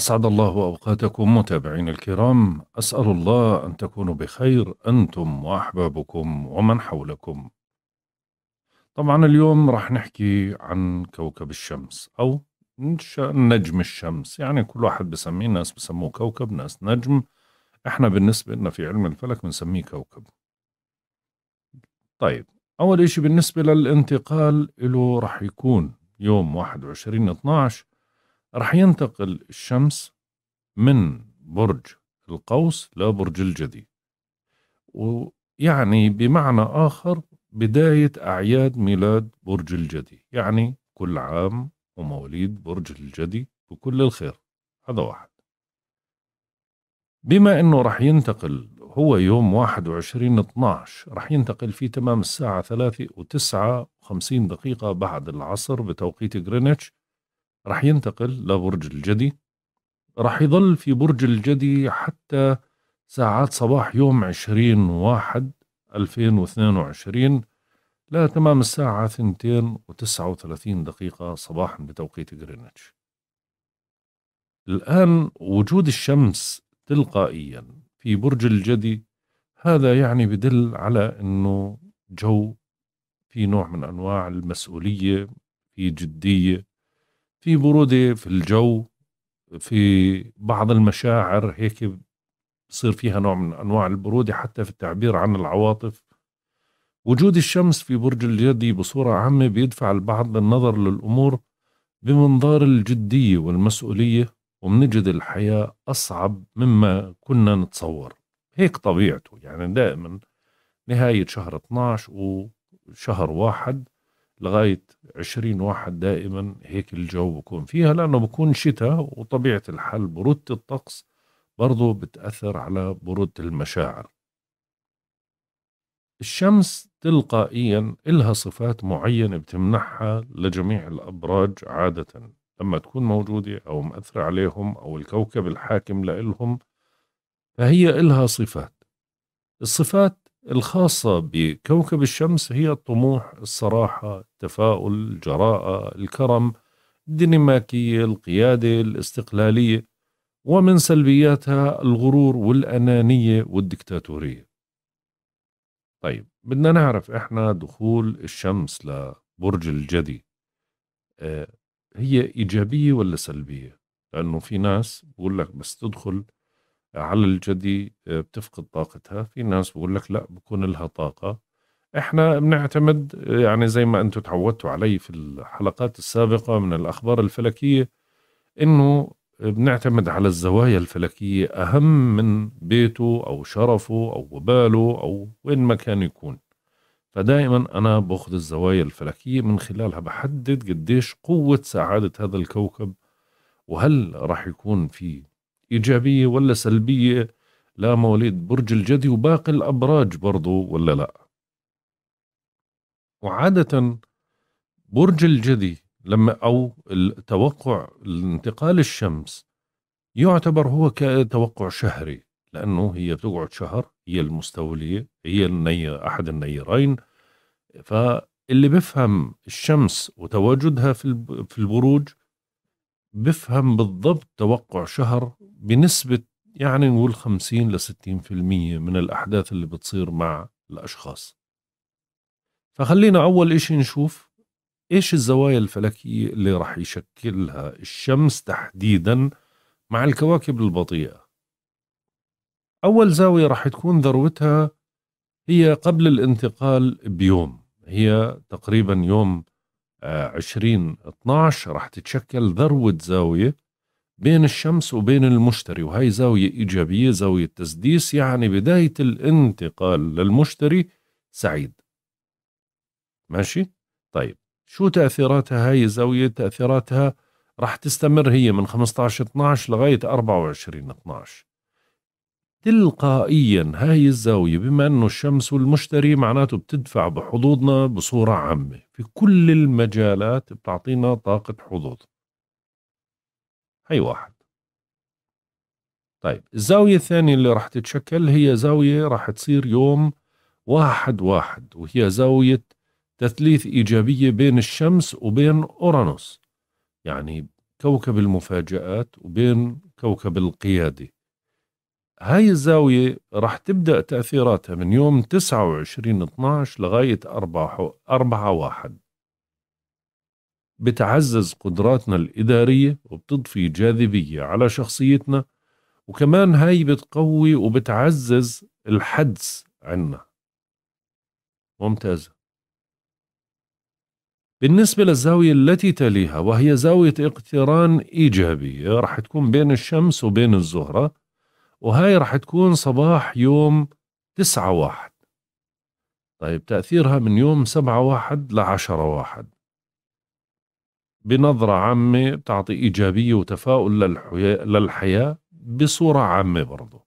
أسعد الله أوقاتكم متابعينا الكرام أسأل الله أن تكونوا بخير أنتم وأحبابكم ومن حولكم طبعا اليوم راح نحكي عن كوكب الشمس أو نجم الشمس يعني كل واحد بسميه ناس بسموه كوكب ناس نجم احنا بالنسبة لنا في علم الفلك بنسميه كوكب طيب أول إشي بالنسبة للانتقال له راح يكون يوم 21 12 راح ينتقل الشمس من برج القوس لبرج الجدي ويعني بمعنى آخر بداية أعياد ميلاد برج الجدي يعني كل عام ومواليد برج الجدي بكل الخير هذا واحد بما أنه راح ينتقل هو يوم 21 12 راح ينتقل في تمام الساعة 3 و59 دقيقة بعد العصر بتوقيت جرينتش راح ينتقل لبرج الجدي راح يظل في برج الجدي حتى ساعات صباح يوم 20 واحد 2022 لا تمام الساعة 2 و39 دقيقة صباحا بتوقيت غرينتش الآن وجود الشمس تلقائيا في برج الجدي هذا يعني بدل على أنه جو في نوع من أنواع المسؤولية في جدية في برودة في الجو في بعض المشاعر هيك بصير فيها نوع من أنواع البرودة حتى في التعبير عن العواطف وجود الشمس في برج الجدي بصورة عامة بيدفع البعض للنظر للأمور بمنظار الجدية والمسؤولية ومنجد الحياة أصعب مما كنا نتصور هيك طبيعته يعني دائما نهاية شهر 12 وشهر واحد لغاية 20 واحد دائما هيك الجو بكون فيها لأنه بكون شتاء وطبيعة الحال برودة الطقس برضو بتأثر على برودة المشاعر الشمس تلقائيا إلها صفات معينة بتمنحها لجميع الأبراج عادة لما تكون موجودة أو مأثرة عليهم أو الكوكب الحاكم لإلهم فهي إلها صفات الصفات الخاصة بكوكب الشمس هي الطموح الصراحة التفاؤل الجراءة الكرم الديناميكية القيادة الاستقلالية ومن سلبياتها الغرور والأنانية والدكتاتورية طيب بدنا نعرف إحنا دخول الشمس لبرج الجدي آه، هي إيجابية ولا سلبية لأنه في ناس بقول لك بس تدخل على الجدي آه، بتفقد طاقتها في ناس بقول لك لا بكون لها طاقة احنا بنعتمد آه، يعني زي ما انتم تعودتوا علي في الحلقات السابقة من الأخبار الفلكية انه بنعتمد على الزوايا الفلكية أهم من بيته أو شرفه أو وباله أو وين ما كان يكون فدائما أنا بأخذ الزوايا الفلكية من خلالها بحدد قديش قوة سعادة هذا الكوكب وهل راح يكون في إيجابية ولا سلبية لمواليد برج الجدي وباقي الأبراج برضو ولا لا وعادة برج الجدي لما أو توقع انتقال الشمس يعتبر هو كتوقع شهري لأنه هي بتقعد شهر هي المستولية هي النية أحد النيرين فاللي بفهم الشمس وتواجدها في البروج بفهم بالضبط توقع شهر بنسبة يعني نقول 50 ل 60% من الأحداث اللي بتصير مع الأشخاص فخلينا أول إشي نشوف إيش الزوايا الفلكية اللي راح يشكلها الشمس تحديدا مع الكواكب البطيئة أول زاوية راح تكون ذروتها هي قبل الانتقال بيوم هي تقريبا يوم اتناش راح تتشكل ذروة زاوية بين الشمس وبين المشتري وهي زاوية إيجابية زاوية تسديس يعني بداية الانتقال للمشتري سعيد ماشي طيب شو تأثيراتها هاي الزاوية تأثيراتها راح تستمر هي من 15 12 لغاية 24 12 تلقائيا هاي الزاوية بما أنه الشمس والمشتري معناته بتدفع بحظوظنا بصورة عامة في كل المجالات بتعطينا طاقة حظوظ هي واحد طيب الزاوية الثانية اللي راح تتشكل هي زاوية راح تصير يوم واحد واحد وهي زاوية تثليث إيجابية بين الشمس وبين أورانوس يعني كوكب المفاجآت وبين كوكب القيادة هاي الزاوية راح تبدأ تأثيراتها من يوم 29 12 لغاية 4 4 1 بتعزز قدراتنا الإدارية وبتضفي جاذبية على شخصيتنا وكمان هاي بتقوي وبتعزز الحدس عنا ممتازة بالنسبة للزاوية التي تليها وهي زاوية اقتران إيجابية رح تكون بين الشمس وبين الزهرة وهاي رح تكون صباح يوم تسعة واحد طيب تأثيرها من يوم سبعة واحد لعشرة واحد بنظرة عامة بتعطي إيجابية وتفاؤل للحياة, للحياة بصورة عامة برضو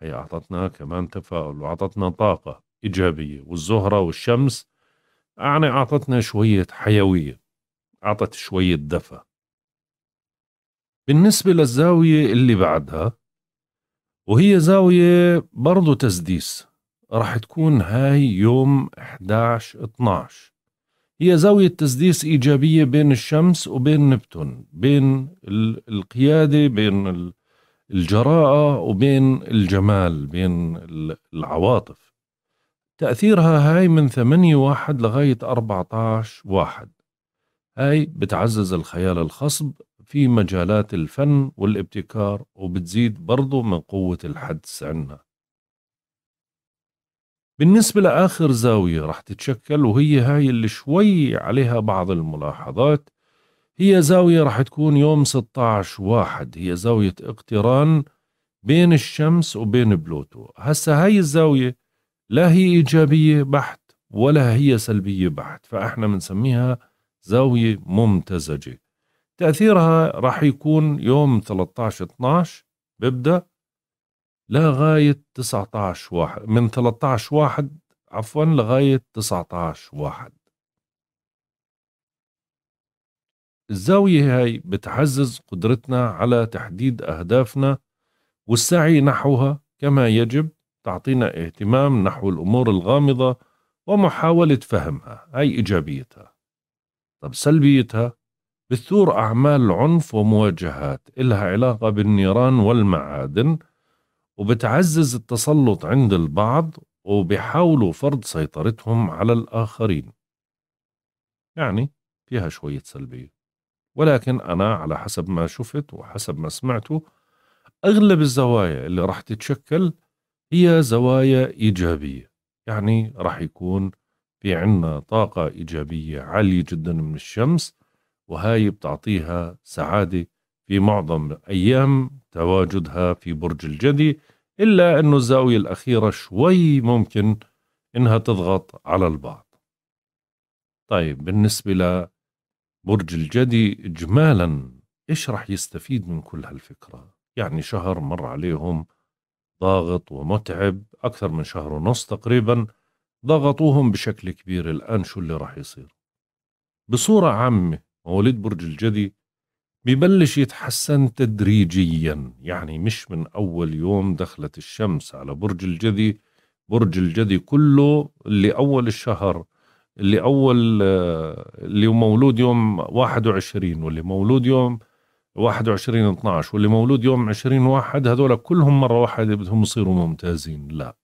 هي أعطتنا كمان تفاؤل وأعطتنا طاقة إيجابية والزهرة والشمس يعني أعطتنا شوية حيوية أعطت شوية دفى بالنسبة للزاوية اللي بعدها وهي زاوية برضو تسديس راح تكون هاي يوم 11 12 هي زاوية تسديس إيجابية بين الشمس وبين نبتون بين القيادة بين الجراءة وبين الجمال بين العواطف تأثيرها هاي من 8 واحد لغاية 14 واحد هاي بتعزز الخيال الخصب في مجالات الفن والابتكار وبتزيد برضو من قوة الحدس عنا بالنسبة لآخر زاوية رح تتشكل وهي هاي اللي شوي عليها بعض الملاحظات هي زاوية رح تكون يوم 16 واحد هي زاوية اقتران بين الشمس وبين بلوتو هسا هاي الزاوية لا هي إيجابية بحت ولا هي سلبية بحت فإحنا بنسميها زاوية ممتزجة تأثيرها راح يكون يوم 13 12 بيبدأ لغاية 19 واحد من 13 واحد عفوا لغاية 19 واحد الزاوية هاي بتعزز قدرتنا على تحديد أهدافنا والسعي نحوها كما يجب تعطينا اهتمام نحو الأمور الغامضة ومحاولة فهمها هاي إيجابيتها طب سلبيتها بتثور أعمال عنف ومواجهات إلها علاقة بالنيران والمعادن وبتعزز التسلط عند البعض وبيحاولوا فرض سيطرتهم على الآخرين يعني فيها شوية سلبية ولكن أنا على حسب ما شفت وحسب ما سمعته أغلب الزوايا اللي راح تتشكل هي زوايا إيجابية يعني راح يكون في عنا طاقة إيجابية عالية جدا من الشمس وهاي بتعطيها سعادة في معظم أيام تواجدها في برج الجدي إلا أنه الزاوية الأخيرة شوي ممكن إنها تضغط على البعض طيب بالنسبة لبرج الجدي إجمالا إيش رح يستفيد من كل هالفكرة يعني شهر مر عليهم ضاغط ومتعب أكثر من شهر ونص تقريبا ضغطوهم بشكل كبير الآن شو اللي رح يصير بصورة عامة مواليد برج الجدي ببلش يتحسن تدريجيا يعني مش من أول يوم دخلت الشمس على برج الجدي برج الجدي كله اللي أول الشهر اللي أول اللي مولود يوم 21 واللي مولود يوم 21 12 واللي مولود يوم 20 واحد هذول كلهم مرة واحدة بدهم يصيروا ممتازين لا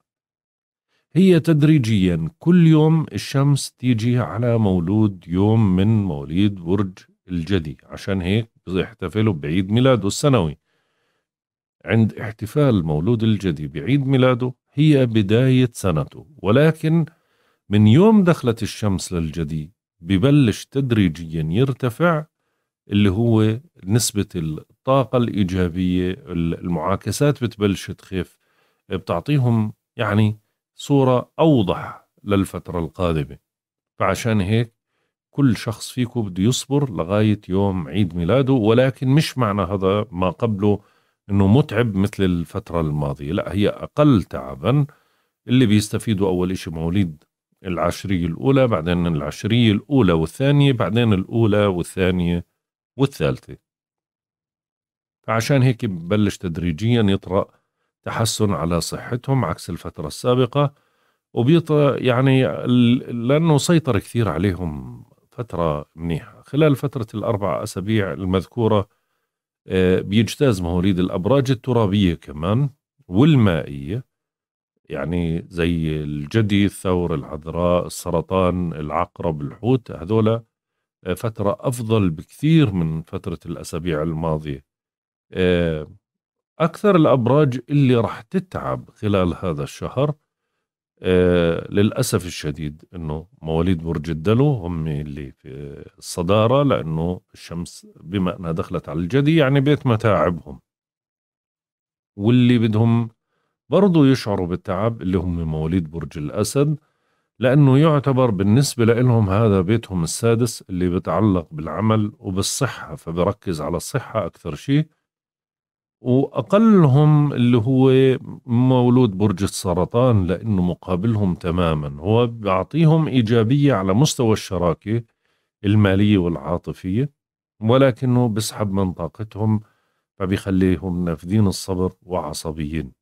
هي تدريجيا كل يوم الشمس تيجي على مولود يوم من مواليد برج الجدي عشان هيك بيحتفلوا بعيد ميلاده السنوي عند احتفال مولود الجدي بعيد ميلاده هي بداية سنته ولكن من يوم دخلت الشمس للجدي ببلش تدريجيا يرتفع اللي هو نسبة الطاقة الإيجابية المعاكسات بتبلش تخف بتعطيهم يعني صورة أوضح للفترة القادمة فعشان هيك كل شخص فيكم بده يصبر لغاية يوم عيد ميلاده ولكن مش معنى هذا ما قبله أنه متعب مثل الفترة الماضية لا هي أقل تعبا اللي بيستفيدوا أول إشي مواليد العشرية الأولى بعدين العشرية الأولى والثانية بعدين الأولى والثانية والثالثة فعشان هيك ببلش تدريجيا يطرأ تحسن على صحتهم عكس الفترة السابقة وبيط يعني لأنه سيطر كثير عليهم فترة منيحة خلال فترة الأربع أسابيع المذكورة آه، بيجتاز مواليد الأبراج الترابية كمان والمائية يعني زي الجدي الثور العذراء السرطان العقرب الحوت هذولا آه، فترة أفضل بكثير من فترة الأسابيع الماضية آه، أكثر الأبراج اللي راح تتعب خلال هذا الشهر آه للأسف الشديد أنه مواليد برج الدلو هم اللي في الصدارة لأنه الشمس بما أنها دخلت على الجدي يعني بيت متاعبهم واللي بدهم برضو يشعروا بالتعب اللي هم مواليد برج الأسد لأنه يعتبر بالنسبة لهم هذا بيتهم السادس اللي بتعلق بالعمل وبالصحة فبركز على الصحة أكثر شيء واقلهم اللي هو مولود برج السرطان لانه مقابلهم تماما هو بيعطيهم ايجابيه على مستوى الشراكه الماليه والعاطفيه ولكنه بسحب من طاقتهم فبيخليهم نافذين الصبر وعصبيين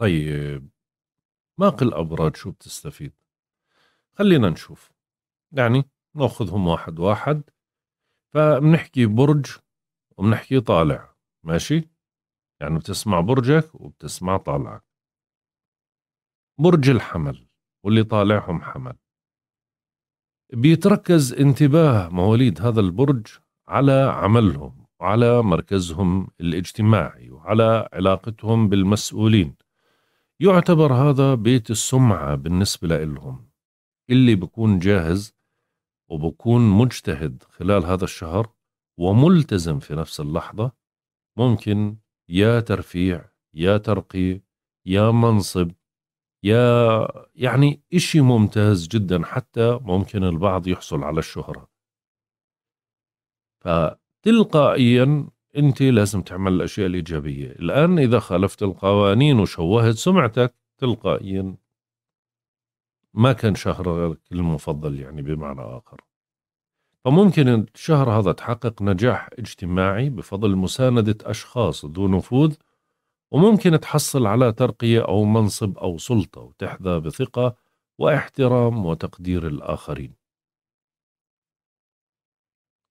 طيب باقي الابراج شو بتستفيد خلينا نشوف يعني ناخذهم واحد واحد فبنحكي برج وبنحكي طالع ماشي يعني بتسمع برجك وبتسمع طالعك برج الحمل واللي طالعهم حمل بيتركز انتباه مواليد هذا البرج على عملهم وعلى مركزهم الاجتماعي وعلى علاقتهم بالمسؤولين يعتبر هذا بيت السمعة بالنسبة لهم اللي بكون جاهز وبكون مجتهد خلال هذا الشهر وملتزم في نفس اللحظة ممكن يا ترفيع يا ترقية يا منصب يا يعني إشي ممتاز جدا حتى ممكن البعض يحصل على الشهرة فتلقائيا أنت لازم تعمل الأشياء الإيجابية الآن إذا خالفت القوانين وشوهت سمعتك تلقائيا ما كان شهرك المفضل يعني بمعنى آخر فممكن الشهر هذا تحقق نجاح اجتماعي بفضل مساندة أشخاص ذو نفوذ وممكن تحصل على ترقية أو منصب أو سلطة وتحظى بثقة واحترام وتقدير الآخرين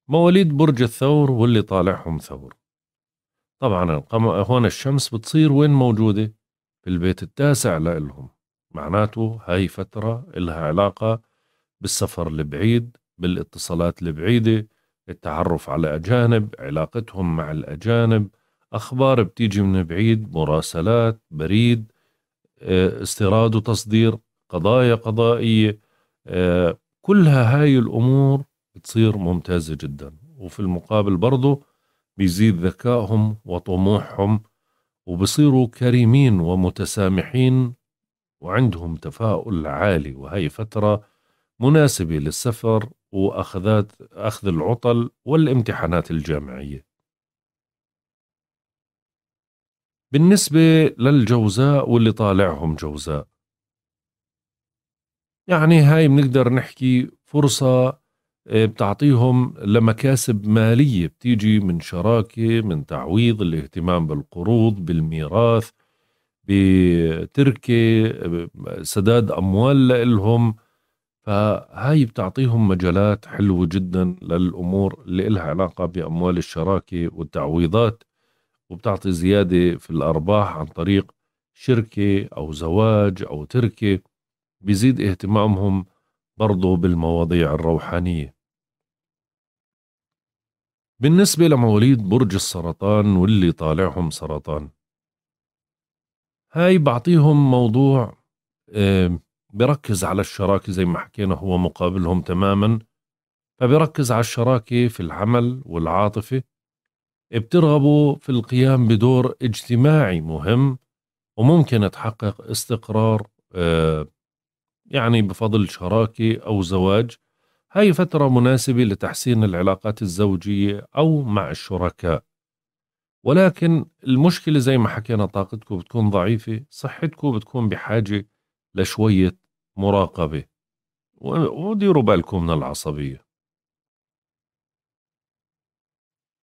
مواليد برج الثور واللي طالعهم ثور طبعا هون الشمس بتصير وين موجودة في البيت التاسع لإلهم معناته هاي فترة إلها علاقة بالسفر البعيد بالاتصالات البعيدة التعرف على أجانب علاقتهم مع الأجانب أخبار بتيجي من بعيد مراسلات بريد آه، استيراد وتصدير قضايا قضائية آه، كلها هاي الأمور بتصير ممتازة جدا وفي المقابل برضه بيزيد ذكائهم وطموحهم وبصيروا كريمين ومتسامحين وعندهم تفاؤل عالي وهي فترة مناسبة للسفر وأخذات أخذ العطل والامتحانات الجامعية بالنسبة للجوزاء واللي طالعهم جوزاء يعني هاي بنقدر نحكي فرصة آه، بتعطيهم لمكاسب مالية بتيجي من شراكة من تعويض الاهتمام بالقروض بالميراث بتركة آه، سداد أموال لهم فهاي بتعطيهم مجالات حلوة جدا للأمور اللي إلها علاقة بأموال الشراكة والتعويضات وبتعطي زيادة في الأرباح عن طريق شركة أو زواج أو تركة بيزيد اهتمامهم برضو بالمواضيع الروحانية بالنسبة لمواليد برج السرطان واللي طالعهم سرطان هاي بعطيهم موضوع بركز على الشراكة زي ما حكينا هو مقابلهم تماما فبركز على الشراكة في العمل والعاطفة بترغبوا في القيام بدور اجتماعي مهم وممكن تحقق استقرار آه، يعني بفضل شراكة أو زواج هاي فترة مناسبة لتحسين العلاقات الزوجية أو مع الشركاء ولكن المشكلة زي ما حكينا طاقتكم بتكون ضعيفة صحتكم بتكون بحاجة لشوية مراقبة وديروا بالكم من العصبية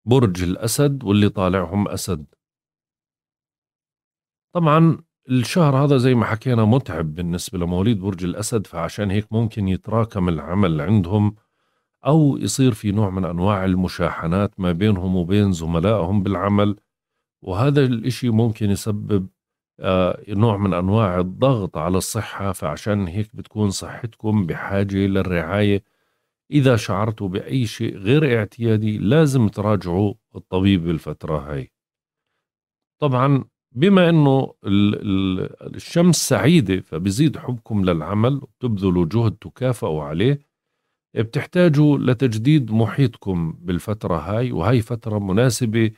برج الأسد واللي طالعهم أسد طبعا الشهر هذا زي ما حكينا متعب بالنسبة لمواليد برج الأسد فعشان هيك ممكن يتراكم العمل عندهم أو يصير في نوع من أنواع المشاحنات ما بينهم وبين زملائهم بالعمل وهذا الإشي ممكن يسبب آه، نوع من انواع الضغط على الصحه فعشان هيك بتكون صحتكم بحاجه للرعايه اذا شعرتوا باي شيء غير اعتيادي لازم تراجعوا الطبيب بالفتره هاي طبعا بما انه الشمس سعيده فبزيد حبكم للعمل وبتبذلوا جهد تكافئوا عليه بتحتاجوا لتجديد محيطكم بالفترة هاي وهي فترة مناسبة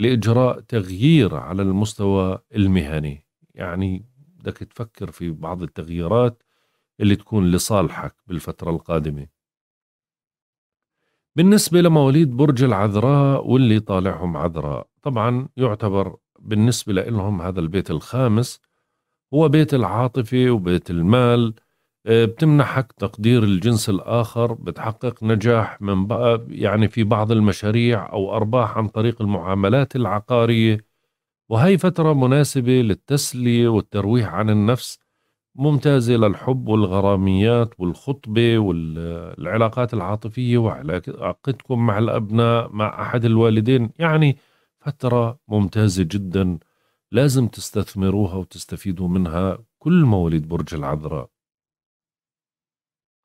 لإجراء تغيير على المستوى المهني يعني بدك تفكر في بعض التغييرات اللي تكون لصالحك بالفترة القادمة بالنسبة لمواليد برج العذراء واللي طالعهم عذراء طبعا يعتبر بالنسبة لهم هذا البيت الخامس هو بيت العاطفة وبيت المال آه، بتمنحك تقدير الجنس الآخر بتحقق نجاح من بقى يعني في بعض المشاريع أو أرباح عن طريق المعاملات العقارية وهي فترة مناسبة للتسلية والترويح عن النفس ممتازة للحب والغراميات والخطبة والعلاقات العاطفية وعلاقتكم مع الأبناء مع أحد الوالدين يعني فترة ممتازة جدا لازم تستثمروها وتستفيدوا منها كل مواليد برج العذراء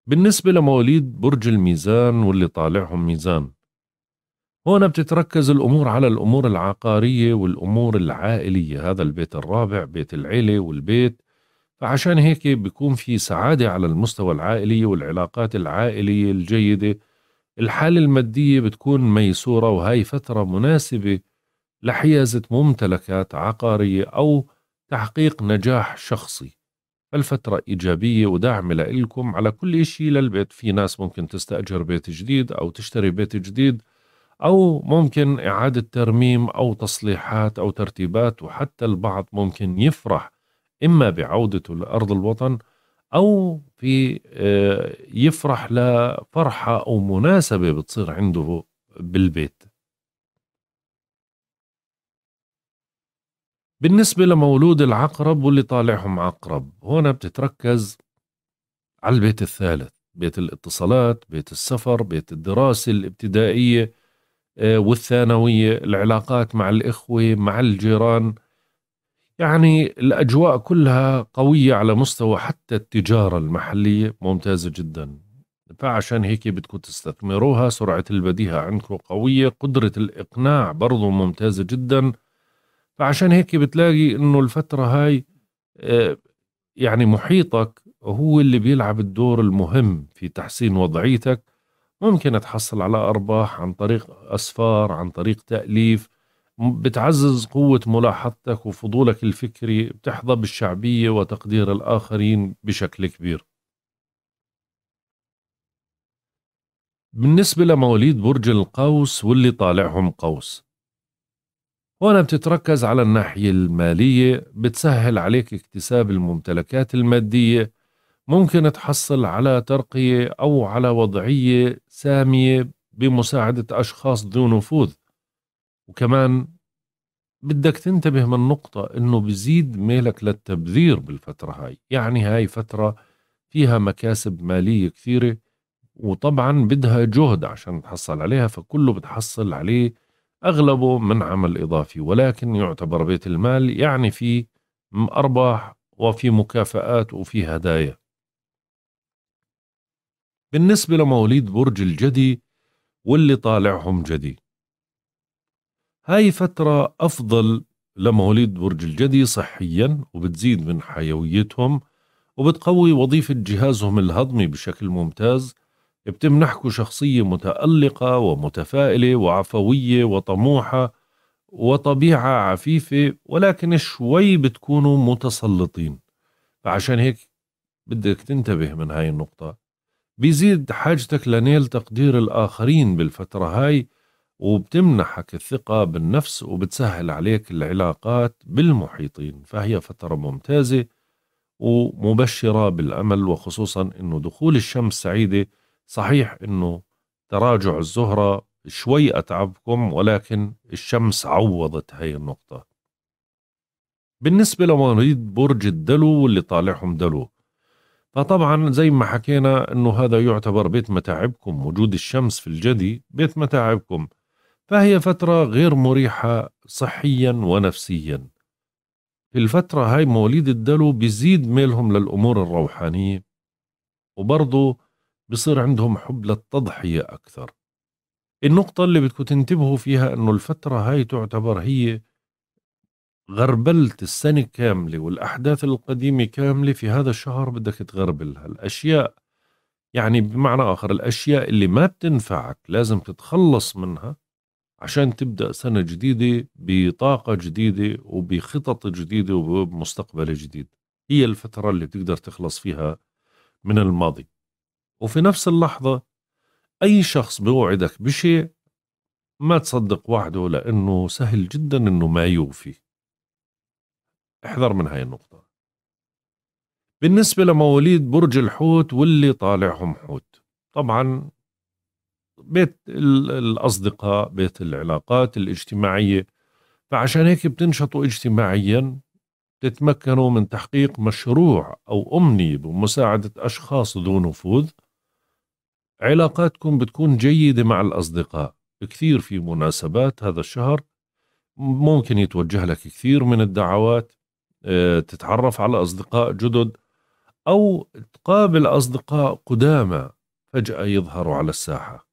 بالنسبة لمواليد برج الميزان واللي طالعهم ميزان هون بتتركز الأمور على الأمور العقارية والأمور العائلية هذا البيت الرابع بيت العيلة والبيت فعشان هيك بيكون في سعادة على المستوى العائلي والعلاقات العائلية الجيدة الحالة المادية بتكون ميسورة وهي فترة مناسبة لحيازة ممتلكات عقارية أو تحقيق نجاح شخصي الفترة إيجابية وداعمة لإلكم على كل شيء للبيت في ناس ممكن تستأجر بيت جديد أو تشتري بيت جديد أو ممكن إعادة ترميم أو تصليحات أو ترتيبات وحتى البعض ممكن يفرح إما بعودته لأرض الوطن أو في آه، يفرح لفرحة أو مناسبة بتصير عنده بالبيت بالنسبة لمولود العقرب واللي طالعهم عقرب هنا بتتركز على البيت الثالث بيت الاتصالات بيت السفر بيت الدراسة الابتدائية آه، والثانوية العلاقات مع الإخوة مع الجيران يعني الأجواء كلها قوية على مستوى حتى التجارة المحلية ممتازة جدا فعشان هيك بدكم تستثمروها سرعة البديهة عندكم قوية قدرة الإقناع برضو ممتازة جداً فعشان هيك بتلاقي انه الفتره هاي آه، يعني محيطك هو اللي بيلعب الدور المهم في تحسين وضعيتك ممكن تحصل على ارباح عن طريق اسفار عن طريق تاليف بتعزز قوة ملاحظتك وفضولك الفكري بتحظى بالشعبية وتقدير الآخرين بشكل كبير بالنسبة لمواليد برج القوس واللي طالعهم قوس هون بتتركز على الناحية المالية بتسهل عليك اكتساب الممتلكات المادية ممكن تحصل على ترقية أو على وضعية سامية بمساعدة أشخاص ذو نفوذ وكمان بدك تنتبه من نقطة إنه بزيد ميلك للتبذير بالفترة هاي يعني هاي فترة فيها مكاسب مالية كثيرة وطبعا بدها جهد عشان تحصل عليها فكله بتحصل عليه أغلبه من عمل إضافي ولكن يعتبر بيت المال يعني في أرباح وفي مكافآت وفي هدايا بالنسبة لمواليد برج الجدي واللي طالعهم جدي هاي فترة أفضل لمواليد برج الجدي صحيا وبتزيد من حيويتهم وبتقوي وظيفة جهازهم الهضمي بشكل ممتاز بتم شخصية متألقة ومتفائلة وعفوية وطموحة وطبيعة عفيفة ولكن شوي بتكونوا متسلطين فعشان هيك بدك تنتبه من هاي النقطة بيزيد حاجتك لنيل تقدير الآخرين بالفترة هاي وبتمنحك الثقة بالنفس وبتسهل عليك العلاقات بالمحيطين فهي فترة ممتازة ومبشرة بالأمل وخصوصا أنه دخول الشمس سعيدة صحيح أنه تراجع الزهرة شوي أتعبكم ولكن الشمس عوضت هاي النقطة بالنسبة لمريض برج الدلو واللي طالعهم دلو فطبعا زي ما حكينا انه هذا يعتبر بيت متاعبكم وجود الشمس في الجدي بيت متاعبكم فهي فترة غير مريحة صحيا ونفسيا في الفترة هاي مواليد الدلو بيزيد ميلهم للأمور الروحانية وبرضه بصير عندهم حب للتضحية أكثر النقطة اللي بدكم تنتبهوا فيها أنه الفترة هاي تعتبر هي غربلت السنة كاملة والأحداث القديمة كاملة في هذا الشهر بدك تغربلها الأشياء يعني بمعنى آخر الأشياء اللي ما بتنفعك لازم تتخلص منها عشان تبدأ سنة جديدة بطاقة جديدة وبخطط جديدة وبمستقبل جديد هي الفترة اللي بتقدر تخلص فيها من الماضي وفي نفس اللحظة أي شخص بيوعدك بشيء ما تصدق وعده لأنه سهل جدا أنه ما يوفي احذر من هاي النقطة بالنسبة لمواليد برج الحوت واللي طالعهم حوت طبعا بيت الأصدقاء بيت العلاقات الاجتماعية فعشان هيك بتنشطوا اجتماعيا تتمكنوا من تحقيق مشروع أو أمنية بمساعدة أشخاص ذو نفوذ علاقاتكم بتكون جيدة مع الأصدقاء كثير في مناسبات هذا الشهر ممكن يتوجه لك كثير من الدعوات آه، تتعرف على أصدقاء جدد أو تقابل أصدقاء قدامى فجأة يظهروا على الساحة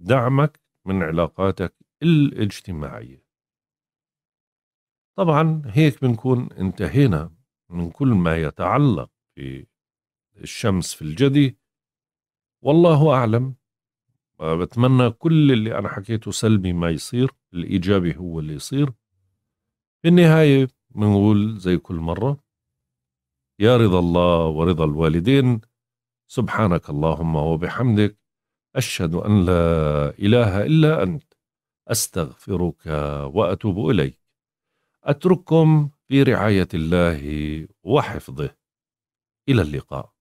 دعمك من علاقاتك الاجتماعية طبعا هيك بنكون انتهينا من كل ما يتعلق بالشمس في, في الجدي والله أعلم آه، بتمنى كل اللي أنا حكيته سلبي ما يصير الإيجابي هو اللي يصير في النهاية بنقول زي كل مرة يا رضا الله ورضا الوالدين سبحانك اللهم وبحمدك أشهد أن لا إله إلا أنت أستغفرك وأتوب إليك أترككم في رعاية الله وحفظه إلى اللقاء